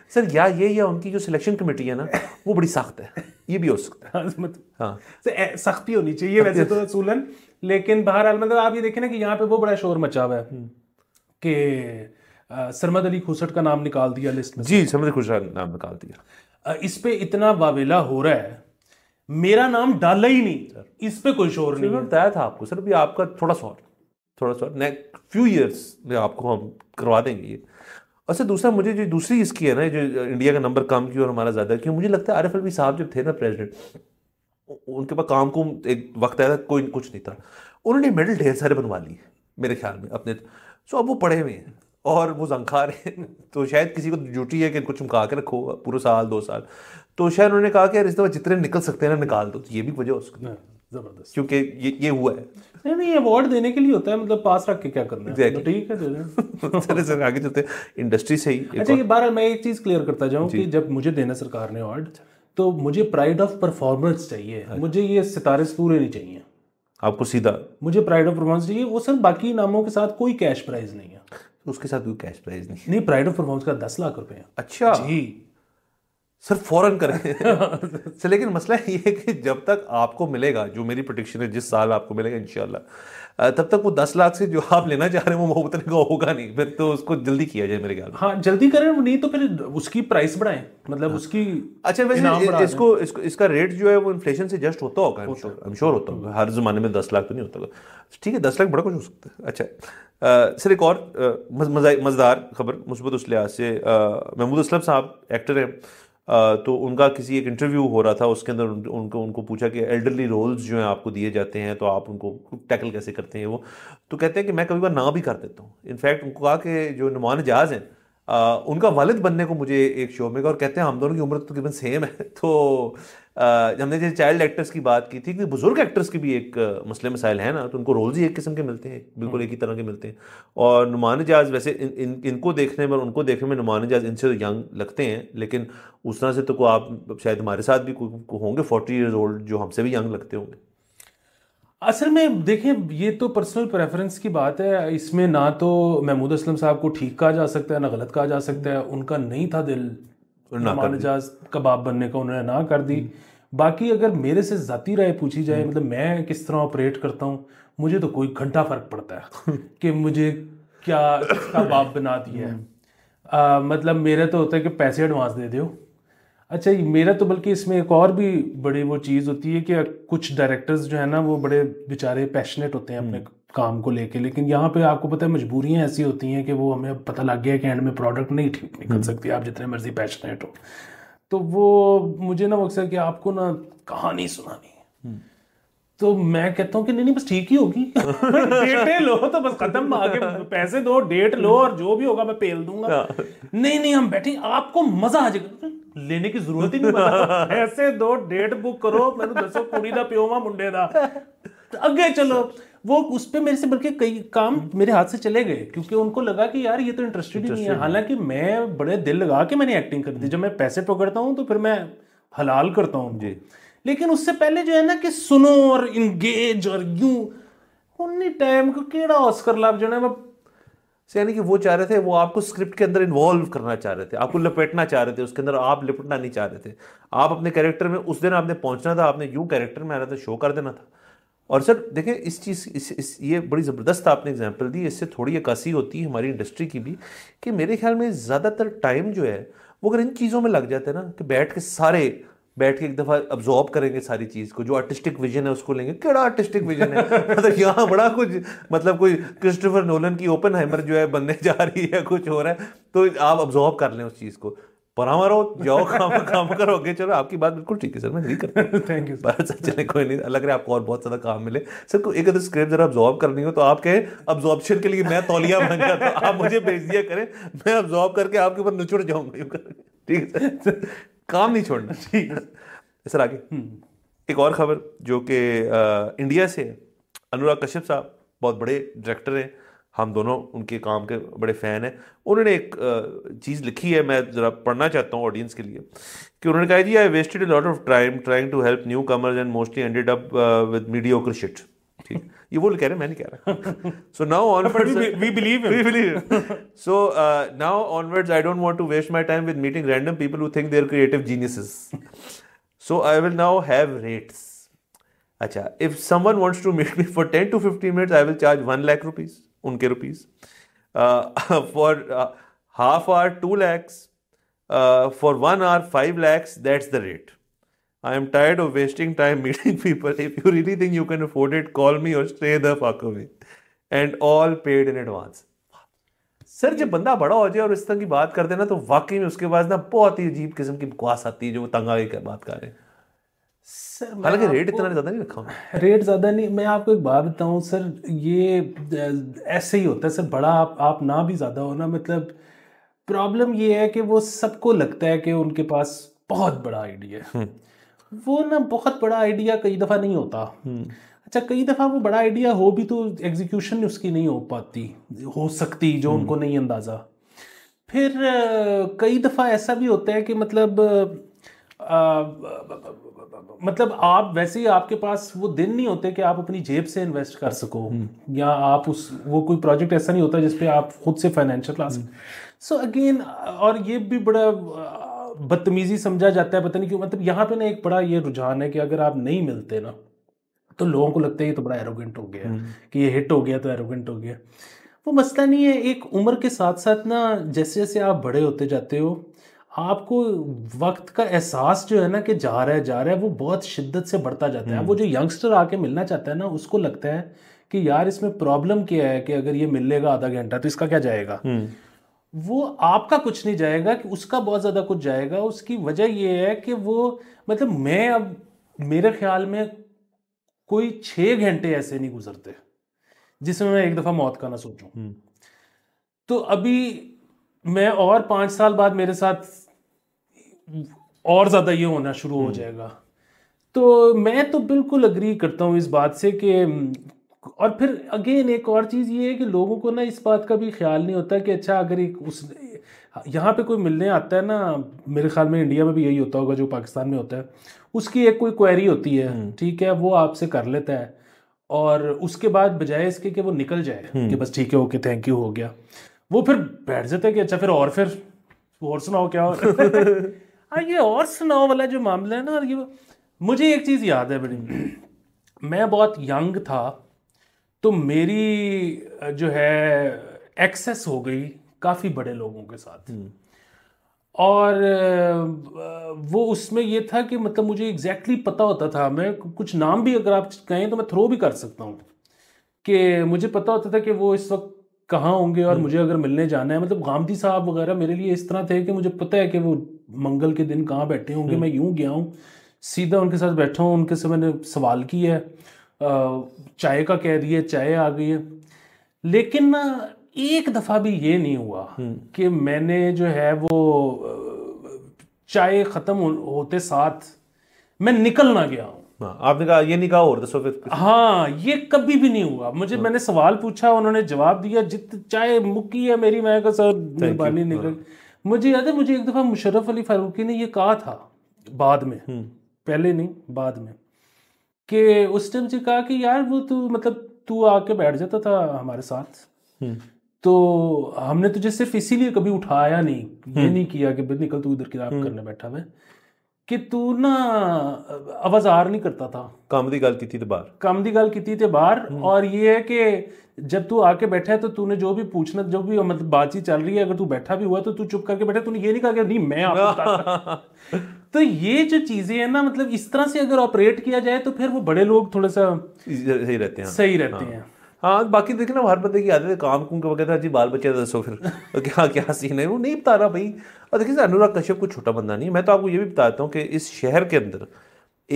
सर या ये या उनकी जो सिलेक्शन कमेटी है ना वो बड़ी सख्त है ये भी हो सकता है हाँ, तो- हाँ। सख्त होनी चाहिए वैसे तो सूलन लेकिन बहरहाल मतलब आप ये देखें ना कि यहाँ पे वो बड़ा शोर मचा हुआ है हम्म। कि सरमद अली खुसट का नाम निकाल दिया लिस्ट में जी सरमद अली खुसट का नाम निकाल दिया इस पे इतना वावेला हो रहा है मेरा नाम डाला ही नहीं इस पर कोई शोर नहीं बताया था आपको सर अभी आपका थोड़ा सा थोड़ा शोर नेक्स्ट फ्यू ईयर्स में आपको हम करवा देंगे ये और दूसरा मुझे जो दूसरी इसकी है ना जो इंडिया का नंबर कम किया और हमारा ज़्यादा क्यों मुझे लगता है आरफ अलवी साहब जब थे ना प्रेजिडेंट उनके पास काम को एक वक्त आया था कोई कुछ नहीं था उन्होंने मेडल ढेर सारे बनवा लिए मेरे ख्याल में अपने सो अब वो पढ़े हुए हैं और वो जंखार हैं तो शायद किसी को ड्यूटी है कि कुछ चमका के रखो पूरा साल दो साल तो शायद उन्होंने कहा कि यार इस दफा जितने निकल सकते हैं ना निकाल दो तो ये भी वजह हो सकती है हाँ, जबरदस्त क्योंकि ये ये हुआ है नहीं नहीं अवार्ड देने के लिए होता है मतलब पास रख के क्या करना है तो ठीक है दे चले सर आगे चलते इंडस्ट्री से ही अच्छा ये बार मैं एक चीज़ क्लियर करता जाऊँ कि जब मुझे देना सरकार ने अवार्ड तो मुझे प्राइड ऑफ परफॉर्मेंस चाहिए हाँ। मुझे ये सितारे पूरे नहीं चाहिए आपको सीधा मुझे प्राइड ऑफ परफॉर्मेंस चाहिए वो सर बाकी नामों के साथ कोई कैश प्राइज नहीं है उसके साथ कोई कैश प्राइज नहीं नहीं प्राइड ऑफ परफॉर्मेंस का दस लाख रुपए अच्छा जी सर फौरन करें लेकिन मसला ये है कि जब तक आपको मिलेगा जो मेरी प्रोटेक्शन है जिस साल आपको मिलेगा इनशाला तब तक वो दस लाख से जो आप लेना चाह रहे हैं वो उतने का होगा नहीं फिर तो उसको जल्दी किया जाए मेरे ख्याल हाँ जल्दी करें नहीं तो फिर उसकी प्राइस बढ़ाएं मतलब हाँ। उसकी अच्छा वैसे इसको, इसको इसका रेट जो है वो इन्फ्लेशन से जस्ट होता होगा आई श्योर होता होगा हम्म। हर जमाने में दस लाख तो नहीं होता ठीक है दस लाख बड़ा कुछ हो सकता है अच्छा सर एक और मज़ेदार खबर मुस्बत उस लिहाज से महमूद असलम साहब एक्टर हैं तो उनका किसी एक इंटरव्यू हो रहा था उसके अंदर उनको उनको पूछा कि एल्डरली रोल्स जो हैं आपको दिए जाते हैं तो आप उनको टैकल कैसे करते हैं वो तो कहते हैं कि मैं कभी बार ना भी कर देता हूँ इनफैक्ट उनको कहा कि जो नुमान जहाज़ हैं उनका वालिद बनने को मुझे एक शो में और कहते हैं हम दोनों की उम्र तो तकरीबन तो सेम है तो हमने जैसे चाइल्ड एक्टर्स की बात की थी कि बुजुर्ग एक्टर्स के भी एक मसले मसाइल हैं ना तो उनको रोल्स ही एक किस्म के मिलते हैं बिल्कुल एक ही तरह के मिलते हैं और नुमान जहाज वैसे इन, इन इनको देखने में और उनको देखने में नुमान जहाज इनसे तो यंग लगते हैं लेकिन उस तरह से तो को आप शायद हमारे साथ भी को होंगे फोर्टी ईयर्स ओल्ड जो हमसे भी यंग लगते होंगे असल में देखें ये तो पर्सनल प्रेफरेंस की बात है इसमें ना तो महमूद असलम साहब को ठीक कहा जा सकता है ना गलत कहा जा सकता है उनका नहीं था दिल मानजाज कबाब बनने का उन्होंने ना कर दी बाकी अगर मेरे से ज़ाती राय पूछी जाए मतलब मैं किस तरह ऑपरेट करता हूँ मुझे तो कोई घंटा फ़र्क पड़ता है कि मुझे क्या कबाब बना दिया है आ, मतलब मेरा तो होता है कि पैसे एडवांस दे दो अच्छा मेरा तो बल्कि इसमें एक और भी बड़ी वो चीज़ होती है कि कुछ डायरेक्टर्स जो है ना वो बड़े बेचारे पैशनेट होते हैं अपने हम्म। काम को लेके लेकिन यहाँ पे आपको पता है मजबूरियाँ ऐसी होती हैं कि वो हमें पता लग गया कि एंड में प्रोडक्ट नहीं ठीक निकल हम्म। सकती आप जितने मर्जी पैशनेट हो तो वो मुझे ना अक्सर कि आपको ना कहानी सुनानी हम्म। तो मैं कहता हूँ कि नहीं नहीं बस ठीक ही होगी डेटे लो तो बस खत्म आगे पैसे दो डेट लो और जो भी होगा मैं पेल दूंगा हाँ। नहीं नहीं हम बैठे आपको मजा आ जाएगा लेने की जरूरत ही नहीं ਪਤਾ पैसे दो डेट बुक करो मैं दसो कुड़ी का प्योवा मुंडे का तो अगे चलो वो उस पर मेरे से बल्कि कई काम हम्म। मेरे हाथ से चले गए क्योंकि उनको लगा कि यार ये तो इंटरेस्टेड ही नहीं है हालांकि मैं बड़े दिल लगा के मैंने एक्टिंग कर दी जब मैं पैसे पकड़ता हूँ तो फिर मैं हलाल करता हूँ जी लेकिन उससे पहले जो है ना कि सुनो और इंगेज और यूं उन्नी टाइम को केड़ा ऑस्कर लाभ जो है ना यानी कि वो चाह रहे थे वो आपको स्क्रिप्ट के अंदर इन्वॉल्व करना चाह रहे थे आपको लपेटना चाह रहे थे उसके अंदर आप लिपटना नहीं चाह रहे थे आप अपने कैरेक्टर में उस दिन आपने पहुंचना था आपने यूं कैरेक्टर में आना था शो कर देना था और सर देखें इस चीज़ इस, इस ये बड़ी ज़बरदस्त आपने एग्जांपल दी इससे थोड़ी अक्सी होती है हमारी इंडस्ट्री की भी कि मेरे ख्याल में ज़्यादातर टाइम जो है वो अगर इन चीज़ों में लग जाता है ना कि बैठ के सारे बैठ के एक दफ़ा अब्जॉर्ब करेंगे सारी चीज़ को जो आर्टिस्टिक विजन है उसको लेंगे कड़ा आर्टिस्टिक विजन है मतलब यहाँ बड़ा कुछ मतलब कोई क्रिस्टोफर नोलन की ओपन हैमर जो है बनने जा रही है कुछ हो रहा है तो आप अब्जॉर्ब कर लें उस चीज़ को परामा रहो जाओ काम काम करोगे चलो आपकी बात बिल्कुल ठीक है सर मैं नहीं करता थैंक यू बात सर चले कोई नहीं लग रहा आपको और बहुत ज़्यादा काम मिले सर को एक अगर स्क्रिप्ट जरा ऑब्जॉर्व करनी हो तो आप कहें अब्जॉर्बशन के लिए मैं तौलिया बन गया तो आप मुझे भेज दिया करें मैं ऑब्जॉर्व करके आपके ऊपर निचुड़ जाऊँगा ठीक है सर काम नहीं छोड़ना ठीक है सर आगे हम्म। एक और खबर जो कि इंडिया से अनुराग कश्यप साहब बहुत बड़े डायरेक्टर हैं हम दोनों उनके काम के बड़े फ़ैन हैं उन्होंने एक चीज़ लिखी है मैं ज़रा पढ़ना चाहता हूँ ऑडियंस के लिए कि उन्होंने कहा जी I wasted lot of time trying to help newcomers and mostly ended up with mediocre shit ठीक ये वो कह रहे मैं नहीं कह रहा so now onwards we believe we believe so now onwards I don't want to waste my time with meeting random people who think they are creative geniuses so I will now have rates अच्छा if someone wants to meet me for 10 to 15 minutes I will charge 1 lakh rupees उनके rupees for half hour two lakhs for one hour five lakhs that's the rate I am tired of wasting time meeting people. If you really think you can afford it, call me or stay the fuck away. And all paid in advance. Sir जब बंदा बड़ा हो जाए और इस तरह की बात कर देना तो वाकई में उसके पास ना बहुत ही अजीब किस्म की बकवास आती है जो वो तंगा के बात कर रहे हैं सर हालांकि रेट इतना ज़्यादा नहीं रखा रेट ज़्यादा नहीं मैं आपको एक बात बताऊँ सर ये ऐसे ही होता है सर बड़ा आप आप ना भी ज़्यादा हो ना मतलब प्रॉब्लम ये है कि वो सबको लगता है कि उनके पास बहुत बड़ा आइडिया है हम्म। वो ना बहुत बड़ा आइडिया कई दफ़ा नहीं होता हम्म। अच्छा कई दफ़ा वो बड़ा आइडिया हो भी तो एग्जीक्यूशन उसकी नहीं हो पाती हो सकती जो हम्म। उनको नहीं अंदाज़ा फिर कई दफ़ा ऐसा भी होता है कि मतलब आ, मतलब आप वैसे ही आपके पास वो दिन नहीं होते कि आप अपनी जेब से इन्वेस्ट कर सको हम्म। या आप उस वो कोई प्रोजेक्ट ऐसा नहीं होता जिसपे आप खुद से फाइनेंशियल क्लास सो अगेन और ये भी बड़ा बदतमीजी समझा जाता है पता नहीं क्यों मतलब यहाँ पे ना एक बड़ा ये रुझान है कि अगर आप नहीं मिलते ना तो लोगों को लगता है ये तो बड़ा एरोगेंट हो गया हम्म। कि ये हिट हो गया तो एरोगेंट हो गया वो मसला नहीं है एक उम्र के साथ साथ ना जैसे जैसे आप बड़े होते जाते हो आपको वक्त का एहसास जो है ना कि जा रहा है जा रहा है वो बहुत शिद्दत से बढ़ता जाता है वो हम्म। जो यंगस्टर आके मिलना चाहता है ना उसको लगता है कि यार इसमें प्रॉब्लम क्या है कि अगर ये मिल लेगा आधा घंटा तो इसका क्या जाएगा हम्म। वो आपका कुछ नहीं जाएगा कि उसका बहुत ज़्यादा कुछ जाएगा उसकी वजह यह है कि वो मतलब मैं अब मेरे ख्याल में कोई छह घंटे ऐसे नहीं गुजरते जिसमें मैं एक दफ़ा मौत का ना सोचूं हम्म। तो अभी मैं और पांच साल बाद मेरे साथ और ज़्यादा ये होना शुरू हो हम्म। जाएगा तो मैं तो बिल्कुल अग्री करता हूँ इस बात से कि और फिर अगेन एक और चीज़ ये है कि लोगों को ना इस बात का भी ख्याल नहीं होता कि अच्छा अगर एक उस यहाँ पे कोई मिलने आता है ना मेरे ख्याल में इंडिया में भी यही होता होगा जो पाकिस्तान में होता है उसकी एक कोई क्वेरी होती है हम्म। ठीक है वो आपसे कर लेता है और उसके बाद बजाय इसके कि वो निकल जाए हम्म। कि बस ठीक है ओके थैंक यू हो गया वो फिर बैठ जाते कि अच्छा फिर और फिर और सुनाओ क्या और हाँ ये और सुनाओ वाला जो मामला है ना ये मुझे एक चीज़ याद है बड़ी मैं बहुत यंग था तो मेरी जो है एक्सेस हो गई काफ़ी बड़े लोगों के साथ हम्म। और वो उसमें ये था कि मतलब मुझे एग्जैक्टली exactly पता होता था मैं कुछ नाम भी अगर आप कहें तो मैं थ्रो भी कर सकता हूँ कि मुझे पता होता था कि वो इस वक्त कहाँ होंगे और हम्म। मुझे अगर मिलने जाना है मतलब गांधी साहब वगैरह मेरे लिए इस तरह थे कि मुझे पता है कि वो मंगल के दिन कहाँ बैठे होंगे हम्म। मैं यूं गया हूँ सीधा उनके साथ बैठा हूँ उनके से मैंने सवाल किया है चाय का कह दिया चाय आ गई है लेकिन एक दफ़ा भी ये नहीं हुआ हम्म। कि मैंने जो है वो चाय ख़त्म होते साथ मैं निकल ना गया हूँ हाँ, आपने कहा ये नहीं कहा और दसो फिर हाँ ये कभी भी नहीं हुआ मुझे हाँ। मैंने सवाल पूछा उन्होंने जवाब दिया जित चाहे मुक्की है मेरी मैं का सर मेहरबानी निकल हाँ। मुझे याद है मुझे एक दफ़ा मुशरफ अली फारूकी ने ये कहा था बाद में हम्म। पहले नहीं बाद में कि उस टाइम से कहा कि यार वो तू मतलब तू आके बैठ जाता था हमारे साथ हम्म। तो हमने तुझे सिर्फ इसीलिए कभी उठाया नहीं ये हम्म। नहीं किया कि निकल तू इधर किताब करने बैठा मैं ਕਿ ਤੂੰ ਨਾ ਆਵਾਜ਼ਾਰ ਨਹੀਂ ਕਰਤਾ ਥਾ ਕੰਮ ਦੀ ਗੱਲ ਕੀਤੀ ਤੇ ਬਾਹਰ ਕੰਮ ਦੀ ਗੱਲ ਕੀਤੀ ਤੇ ਬਾਹਰ ਔਰ ਇਹ जब तू आके बैठा है तो तूने जो भी पूछना जो भी मतलब बातचीत चल रही है अगर तू बैठा भी हुआ तो तू चुप करके बैठा तूने ये नहीं कहा कि नहीं मैं आपको तो ये जो चीजें हैं ना मतलब इस तरह से अगर ऑपरेट किया जाए तो फिर वो बड़े लोग थोड़ा सा सही रहते हैं सही रहते हाँ। हैं हाँ बाकी देखे ना हर बंदे की आदत है काम कुम के वगैरह जी बाल बच्चे तो दसो फिर हाँ, क्या क्या सीन है वो नहीं बता रहा भाई और देखिए अनुराग कश्यप कोई छोटा बंदा नहीं है मैं तो आपको ये भी बताता हूँ कि इस शहर के अंदर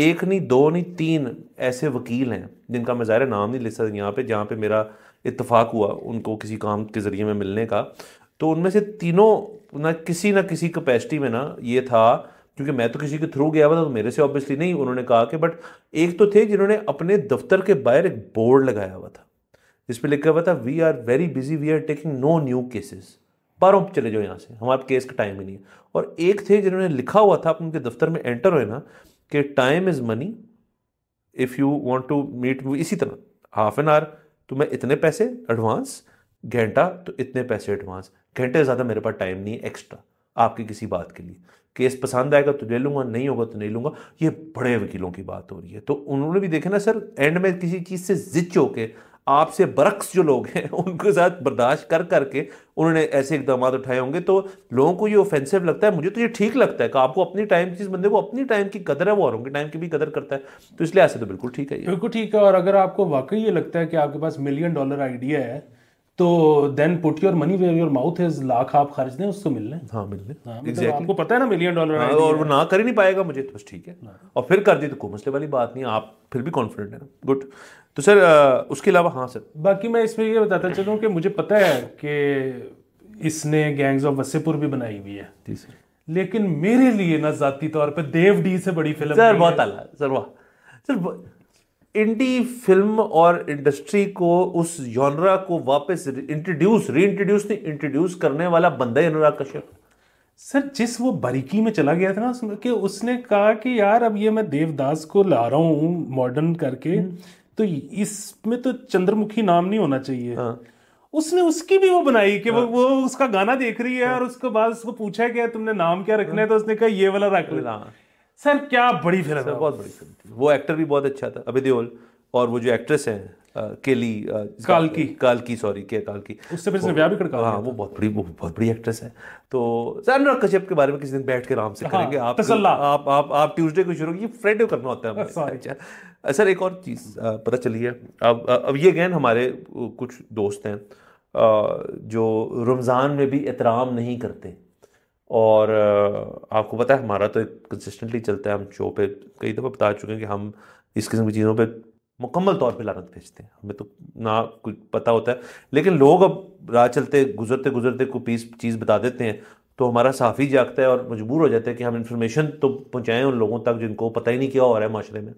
एक नहीं दो नहीं तीन ऐसे वकील हैं जिनका मैं ज़ाहिर नाम नहीं ले सकता यहाँ पे जहाँ पे मेरा इतफाक़ हुआ उनको किसी काम के ज़रिए में मिलने का तो उनमें से तीनों ना किसी ना किसी कैपेसिटी में ना ये था क्योंकि मैं तो किसी के थ्रू गया हुआ था तो मेरे से ऑब्वियसली नहीं उन्होंने कहा कि बट एक तो थे जिन्होंने अपने दफ्तर के बाहर एक बोर्ड लगाया हुआ था जिस पर लिखा हुआ था we are very busy we are taking no new cases बारों चले जाओ यहाँ से हमारे केस का टाइम ही नहीं है और एक थे जिन्होंने लिखा हुआ था उनके दफ्तर में एंटर हुए ना कि time is money if you want to meet इसी तरह हाफ एन आवर तो मैं इतने पैसे एडवांस घंटा तो इतने पैसे एडवांस घंटे से ज़्यादा मेरे पास टाइम नहीं है एक्स्ट्रा आपकी किसी बात के लिए केस पसंद आएगा तो ले लूँगा नहीं होगा तो नहीं लूँगा ये बड़े वकीलों की बात हो रही है तो उन्होंने भी देखा ना सर एंड में किसी चीज़ से जिच होके आपसे बरक्स जो लोग हैं उनके साथ बर्दाश्त कर करके उन्होंने ऐसे इकदाम उठाए होंगे तो लोगों को ये ऑफेंसिव लगता है मुझे तो ये ठीक लगता है कि आपको अपनी टाइम जिस बंदे को अपनी टाइम की कदर है वो औरों की टाइम की भी कदर करता है तो इसलिए ऐसे तो बिल्कुल ठीक है बिल्कुल ठीक है और अगर आपको वाकई ये लगता है कि आपके पास मिलियन डॉलर आइडिया है तो then put your money where your mouth is lakh आप खर्च दें उसको मिल लें हाँ मिल लें हाँ, मतलब आपको पता है ना मिलियन डॉलर हाँ, और वो ना कर ही नहीं पाएगा मुझे तो बस ठीक है हाँ। और फिर कर दी तो कोई मसले वाली बात नहीं आप फिर भी कॉन्फिडेंट है ना गुड तो सर उसके अलावा हाँ सर बाकी मैं इसमें ये बताता चलूँ कि मुझे पता है कि इसने गैंग्स ऑफ वसीपुर भी बनाई हुई है जी सर लेकिन मेरे लिए ना जाती तौर पर देव डी से बड़ी फिल्म सर बहुत आला सर वाह सर इंडी फिल्म और इंडस्ट्री को उस जॉनरा को वापस इंट्रोड्यूस री इंट्रोड्यूस नहीं इंट्रोड्यूस करने वाला बंदा ही अनुराग कश्यप सर जिस वो बारीकी में चला गया था ना उसमें कि उसने कहा कि यार अब ये मैं देवदास को ला रहा हूँ मॉडर्न करके हुँ. हम्म। तो इसमें तो चंद्रमुखी नाम नहीं होना चाहिए हाँ। उसने उसकी भी वो बनाई कि हाँ। वो उसका गाना देख रही है हाँ। और उसके बाद उसको पूछा कि तुमने नाम क्या रखना है हाँ। तो उसने कहा ये वाला रख लेना हाँ। सर क्या बड़ी फिल्म है बहुत बड़ी फिल्म थी वो एक्टर भी बहुत अच्छा था अभी देओल और वो जो एक्ट्रेस है केली कालकी कालकी सॉरी के कालकी उससे फिर उसने ब्याह भी कर हाँ वो बहुत बड़ी वो बहुत बड़ी एक्ट्रेस है तो सर अनुराग कश्यप के बारे में किसी दिन बैठ के आराम से हाँ, करेंगे आप आप आप ट्यूसडे को शुरू ये फ्राइडे करना होता है सर एक और चीज़ पता चली है अब अब ये गैन हमारे कुछ दोस्त हैं जो रमज़ान में भी एहतराम नहीं करते और आपको पता है हमारा तो एक कंसिस्टेंटली चलता है हम शो पे कई दफ़ा बता चुके हैं कि हम इस किस्म की चीज़ों पे मुकम्मल तौर पे लानत भेजते हैं हमें तो ना कुछ पता होता है लेकिन लोग अब राह चलते गुजरते गुजरते कोई पीस चीज़ बता देते हैं तो हमारा साफ़ी जागता है और मजबूर हो जाता है कि हम इन्फॉर्मेशन तो पहुँचाएँ उन लोगों तक जिनको पता ही नहीं क्या हो रहा है माशरे में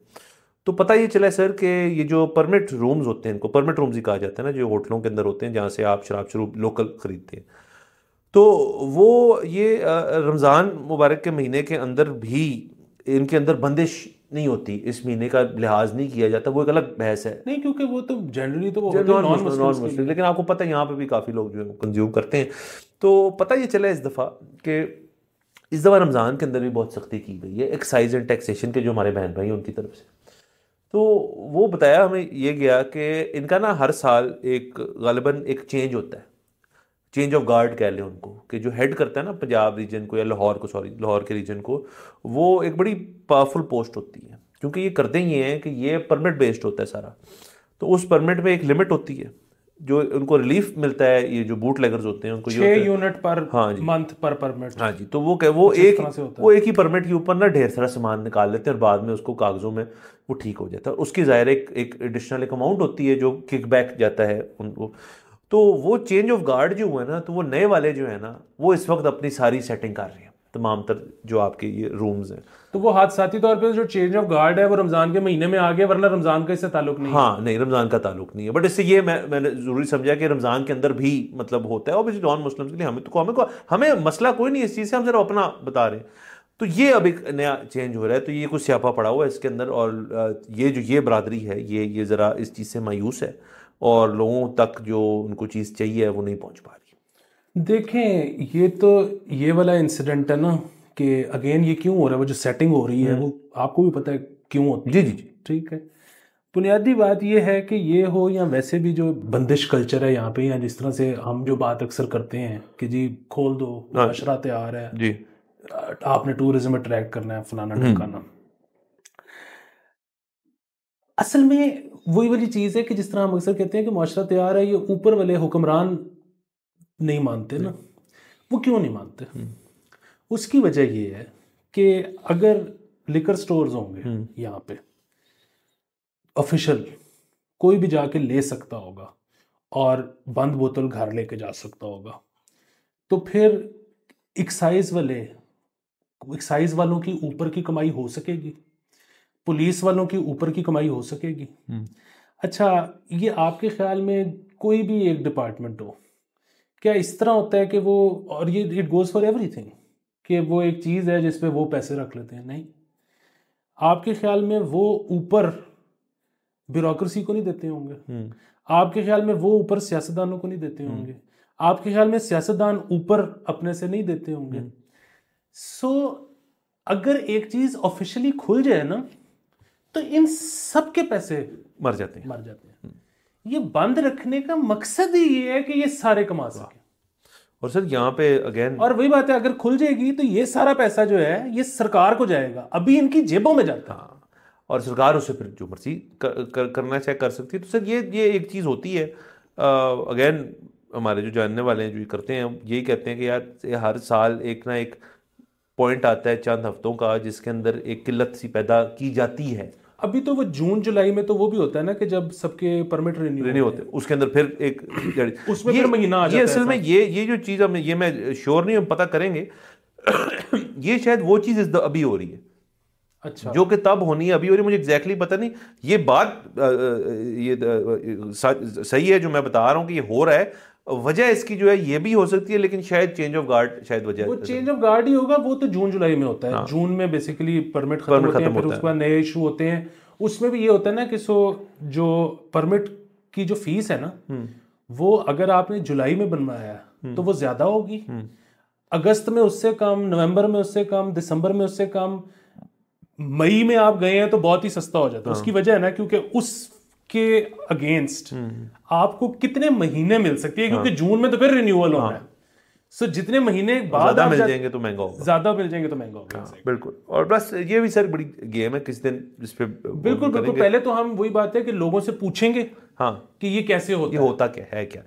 तो पता ये चला है सर कि ये जो परमिट रूम्स होते हैं इनको परमिट रूम्स ही कहा जाता है ना जो होटलों के अंदर होते हैं जहाँ से आप शराब शरूब लोकल ख़रीदते हैं तो वो ये रमज़ान मुबारक के महीने के अंदर भी इनके अंदर बंदिश नहीं होती इस महीने का लिहाज नहीं किया जाता वो एक अलग बहस है नहीं क्योंकि वो तो जनरली तो नॉन मुस्लिम लेकिन आपको पता है यहाँ पे भी काफ़ी लोग जो है कंज्यूम करते हैं तो पता ये चला इस दफ़ा कि इस दफ़ा रमज़ान के अंदर भी बहुत सख्ती की गई है एक्साइज एंड टैक्सेशन के जो हमारे बहन भाई हैं उनकी तरफ से तो वो बताया हमें ये गया कि इनका ना हर साल एक गलबन एक चेंज होता है चेंज ऑफ गार्ड कह लें उनको कि जो हेड करता है ना पंजाब रीजन को या लाहौर को सॉरी लाहौर के रीजन को वो एक बड़ी पावरफुल पोस्ट होती है क्योंकि ये करते ही हैं कि ये परमिट बेस्ड होता है सारा तो उस परमिट में एक लिमिट होती है जो उनको रिलीफ मिलता है ये जो बूट लेगर्स होते हैं उनको छह यूनिट पर हाँ जी मंथ पर परमिट हाँ जी तो वो क्या वो एक वो एक ही परमिट के ऊपर ना ढेर सारा सामान निकाल लेते हैं और बाद में उसको कागज़ों में वो ठीक हो जाता है उसकी ज़ाहिर एक एक एडिशनल एक अमाउंट होती है जो किक बैक जाता है उनको तो वो चेंज ऑफ गार्ड जो हुआ है ना तो वो नए वाले जो है ना वो इस वक्त अपनी सारी सेटिंग कर रहे हैं तमाम तर जो आपके ये रूम्स हैं तो वो हादसाती तौर पे जो चेंज ऑफ गार्ड है वो रमज़ान के महीने में आ गया वरना रमज़ान का इससे ताल्लुक नहीं हाँ नहीं रमज़ान का ताल्लुक नहीं है बट इससे ये मैं मैंने ज़रूरी समझा कि रमज़ान के अंदर भी मतलब होता है और नॉन मुस्लिम के लिए हमें तो हमें को हमें मसला कोई नहीं इस चीज़ से हम जरा अपना बता रहे हैं तो ये अब एक नया चेंज हो रहा है तो ये कुछ स्यापा पड़ा हुआ है इसके अंदर और ये जो ये बरदरी है ये ये ज़रा इस चीज़ से मायूस है और लोगों तक जो उनको चीज़ चाहिए वो नहीं पहुँच पा रही देखें ये तो ये वाला इंसिडेंट है ना कि अगेन ये क्यों हो रहा है वो जो सेटिंग हो रही है हम्म। वो आपको भी पता है क्यों होती जी जी जी ठीक है बुनियादी बात यह है कि ये हो या वैसे भी जो बंदिश कल्चर है यहाँ पे या जिस तरह से हम जो बात अक्सर करते हैं कि जी खोल दो अशरा तैयार है जी आपने टूरिज्म अट्रैक्ट करना है फलाना ढकाना हम्म। असल में वही वाली चीज़ है कि जिस तरह हम अक्सर कहते हैं कि माशरा तैयार है ये ऊपर वाले हुक्मरान नहीं मानते ना वो क्यों नहीं मानते हम्म। उसकी वजह ये है कि अगर लिकर स्टोर्स होंगे हम्म। यहाँ पे ऑफिशियल कोई भी जाके ले सकता होगा और बंद बोतल घर लेके जा सकता होगा तो फिर एक्साइज वाले एक्साइज वालों की ऊपर की कमाई हो सकेगी पुलिस वालों की ऊपर की कमाई हो सकेगी हम्म। अच्छा ये आपके ख्याल में कोई भी एक डिपार्टमेंट हो क्या इस तरह होता है कि वो और ये इट गोज़ फॉर एवरी कि वो एक चीज़ है जिसपे वो पैसे रख लेते हैं नहीं आपके ख्याल में वो ऊपर ब्यूरोक्रेसी को नहीं देते होंगे हम्म। आपके ख्याल में वो ऊपर सियासतदानों को नहीं देते हम्म। होंगे आपके ख्याल में सियासतदान ऊपर अपने से नहीं देते होंगे सो हम्म। so, अगर एक चीज ऑफिशियली खुल जाए ना तो इन सब के पैसे मर जाते हैं मर जाते हैं ये बंद रखने का मकसद ही ये है कि ये सारे कमा सके और सर यहाँ पे अगेन और वही बात है अगर खुल जाएगी तो ये सारा पैसा जो है ये सरकार को जाएगा अभी इनकी जेबों में जाता हाँ और सरकार उसे फिर जो मर्जी कर, कर, करना चाहे कर सकती है तो सर ये ये एक चीज़ होती है अगेन हमारे जो जानने वाले हैं जो ये करते हैं यही कहते हैं कि यार हर साल एक ना एक पॉइंट आता है चंद हफ्तों का जिसके अंदर एक किल्लत सी पैदा की जाती है अभी तो वो जून जुलाई में तो वो भी होता है ना कि जब सबके परमिट रिन्यू रिन्यू होते उसके अंदर फिर एक उसमें ये, फिर महीना आ जाता ये असल में ये ये जो चीज़ हमने ये मैं श्योर नहीं हम पता करेंगे ये शायद वो चीज़ अभी हो रही है अच्छा जो कि तब होनी है अभी हो रही मुझे एग्जैक्टली पता नहीं ये बात ये सही है जो मैं बता रहा हूँ कि ये हो रहा है वजह इसकी जो है ये भी हो सकती है लेकिन शायद चेंज ऑफ गार्ड शायद वजह वो चेंज ऑफ गार्ड ही होगा वो तो जून जुलाई में होता है हाँ। जून में बेसिकली परमिट खत्म होते हैं फिर उसके बाद नए इशू होते हैं उसमें भी ये होता है ना कि सो जो परमिट की जो फीस है ना हम्म। वो अगर आपने जुलाई में बनवाया हम्म। तो वो ज्यादा होगी हम्म। अगस्त में उससे कम नवंबर में उससे कम दिसंबर में उससे कम मई में आप गए हैं तो बहुत ही सस्ता हो जाता है हाँ। उसकी वजह है ना क्योंकि उस के अगेंस्ट हम्म, हम्म। आपको कितने महीने मिल सकती है क्योंकि हाँ। जून में तो फिर रिन्यूअल होना रहा है सो जितने महीने बाद मिल जाएंगे तो महंगा होगा ज्यादा मिल जाएंगे तो महंगा होगा हाँ, बिल्कुल और बस ये भी सर बड़ी गेम है किस दिन जिस पे बिल्कुल बिल्कुल पहले तो हम वही बात है कि लोगों से पूछेंगे हाँ कि ये कैसे होता ये है? होता क्या है क्या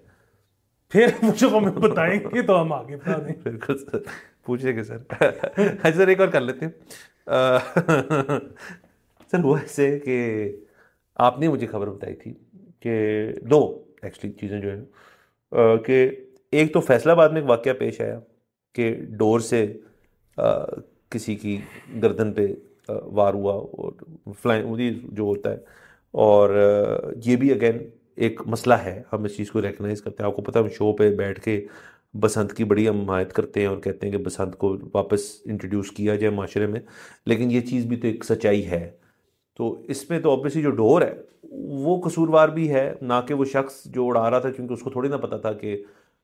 फिर जब हमें बताएंगे तो हम आगे बढ़ा बिल्कुल सर पूछेंगे सर अच्छा, सर एक और कर लेते हैं सर वो ऐसे कि आपने मुझे खबर बताई थी कि दो एक्चुअली चीज़ें जो हैं कि एक तो फैसलाबाद में एक वाक़ पेश आया कि डोर से आ, किसी की गर्दन पे आ, वार हुआ और फ्लाइंग जो होता है और ये भी अगेन एक मसला है हम इस चीज़ को रिकगनाइज़ करते हैं आपको पता है हम शो पे बैठ के बसंत की बड़ी हम हिमायत करते हैं और कहते हैं कि बसंत को वापस इंट्रोड्यूस किया जाए माशरे में लेकिन ये चीज़ भी तो एक सच्चाई है तो इसमें तो ऑब्वियसली जो डोर है वो कसूरवार भी है ना कि वो शख्स जो उड़ा रहा था क्योंकि उसको थोड़ी ना पता था कि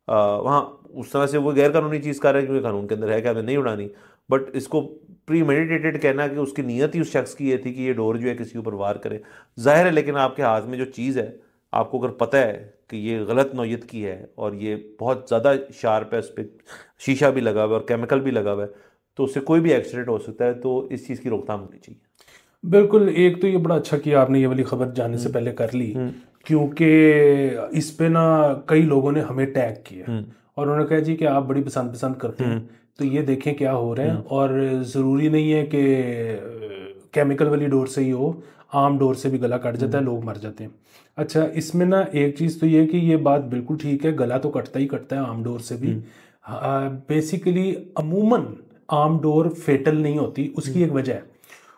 वहाँ उस तरह से वो गैर कानूनी चीज़ कर रहा है क्योंकि कानून के अंदर है कि हमें नहीं उड़ानी बट इसको प्री मेडिटेटेड कहना कि उसकी नीयत ही उस शख्स की ये थी कि ये डोर जो है किसी ऊपर वार करे जाहिर है लेकिन आपके हाथ में जो चीज़ है आपको अगर पता है कि ये गलत नोयत की है और ये बहुत ज़्यादा शार्प है उस पर शीशा भी लगा हुआ है और केमिकल भी लगा हुआ है तो उससे कोई भी एक्सीडेंट हो सकता है तो इस चीज़ की रोकथाम होनी चाहिए बिल्कुल एक तो ये बड़ा अच्छा किया आपने ये वाली खबर जाने से हम्म। पहले कर ली हम्म। क्योंकि इस पे ना कई लोगों ने हमें टैग किया हम्म। और उन्होंने कहा जी कि आप बड़ी पसंद पसंद करते हैं तो ये देखें क्या हो रहे हैं और ज़रूरी नहीं है कि केमिकल वाली डोर से ही हो आम डोर से भी गला कट जाता है लोग मर जाते हैं अच्छा इसमें ना एक चीज़ तो ये कि ये बात बिल्कुल ठीक है गला तो कटता ही कटता है आम डोर से भी हाँ, बेसिकली अमूमन आम डोर फेटल नहीं होती उसकी एक वजह है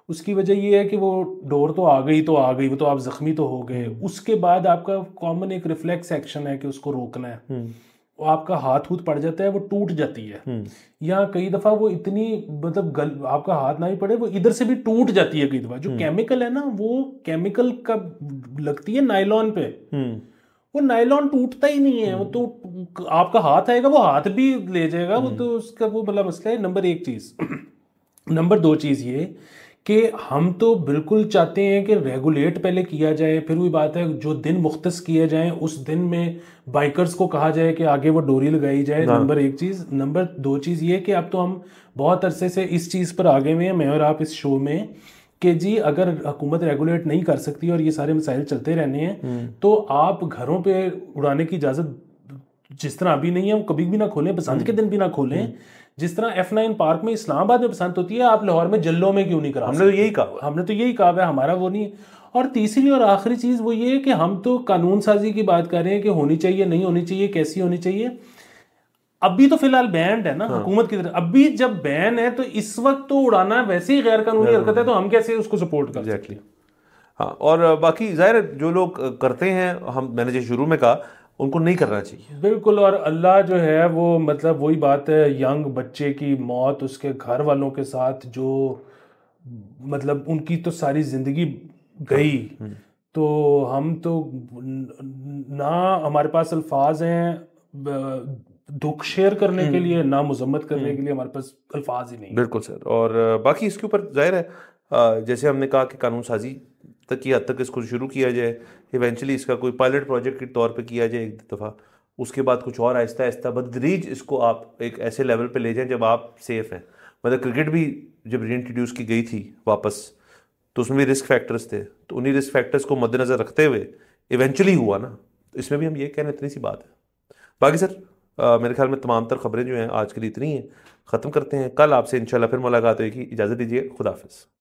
उसकी वजह ये है कि वो डोर तो आ गई तो आ गई वो तो आप जख्मी तो हो गए उसके बाद आपका कॉमन एक रिफ्लेक्स एक्शन है कि उसको रोकना है हम्म। वो आपका हाथ हूथ पड़ जाता है वो टूट जाती है हम्म। या कई दफा वो इतनी मतलब गल आपका हाथ ना ही पड़े वो इधर से भी टूट जाती है कई दफा जो केमिकल हम्म। है ना वो केमिकल का लगती है नाइलॉन पे वो नाइलॉन टूटता ही नहीं है वो तो आपका हाथ आएगा वो हाथ भी ले जाएगा वो तो उसका वो मतलब मसला है नंबर एक चीज नंबर दो चीज ये कि हम तो बिल्कुल चाहते हैं कि रेगुलेट पहले किया जाए फिर वही बात है जो दिन मुख्त किए जाए उस दिन में बाइकर्स को कहा जाए कि आगे वो डोरी लगाई जाए हाँ। नंबर एक चीज़ नंबर दो चीज़ ये कि अब तो हम बहुत अरसे से इस चीज़ पर आगे हुए हैं मैं और आप इस शो में कि जी अगर हुकूमत रेगुलेट नहीं कर सकती और ये सारे मिसाइल चलते रहने हैं हम्म। तो आप घरों पे उड़ाने की इजाज़त जिस तरह अभी नहीं है वो कभी भी ना खोलें बसंत के हम्म। दिन भी ना खोलें हम्म। जिस तरह एफ नाइन पार्क में इस्लामाबाद में पसंद होती है आप लाहौर में जल्लो में क्यों नहीं करा हमने तो यही कहा हमने तो यही कहा है हमारा वो नहीं है और तीसरी और आखिरी चीज़ वो ये है कि हम तो कानून साजी की बात कर रहे हैं कि होनी चाहिए नहीं होनी चाहिए कैसी होनी चाहिए अभी तो फिलहाल बैन है ना हाँ। हुकूमत की तरफ अभी जब बैन है तो इस वक्त तो उड़ाना वैसे ही गैर कानूनी हाँ। हरकत है तो हम कैसे उसको सपोर्ट कर exactly. हाँ और बाकी जाहिर जो लोग करते हैं हम मैंने जो शुरू में कहा उनको नहीं करना चाहिए बिल्कुल और अल्लाह जो है वो मतलब वही बात है यंग बच्चे की मौत उसके घर वालों के साथ जो मतलब उनकी तो सारी ज़िंदगी गई हम्म। तो हम तो ना हमारे पास अल्फाज हैं दुख शेयर करने के हम्म। लिए ना मजम्मत करने हम्म। के लिए हमारे पास अल्फाज ही नहीं बिल्कुल सर और बाकी इसके ऊपर जाहिर है जैसे हमने कहा कि कानून साजी तक की हद तक इसको शुरू किया जाए इवेंचुअली इसका कोई पायलट प्रोजेक्ट के तौर पर किया जाए एक दफ़ा उसके बाद कुछ और आहिस्ता आहिस्ता बदरीज इसको आप एक ऐसे लेवल पर ले जाएँ जब आप सेफ़ हैं मतलब क्रिकेट भी जब रीइंट्रोड्यूस की गई थी वापस तो उसमें भी रिस्क फैक्टर्स थे तो उन्हीं रिस्क फैक्टर्स को मद्देनज़र रखते हुए इवेंचुअली हुआ ना तो इसमें भी हम ये कहना इतनी सी बात है बाकी सर आ, मेरे ख्याल में तमाम तर खबरें जो हैं आज के लिए इतनी हैं ख़त्म करते हैं कल आपसे इंशाल्लाह फिर मुलाकात होगी इजाज़त दीजिए खुदाफिज़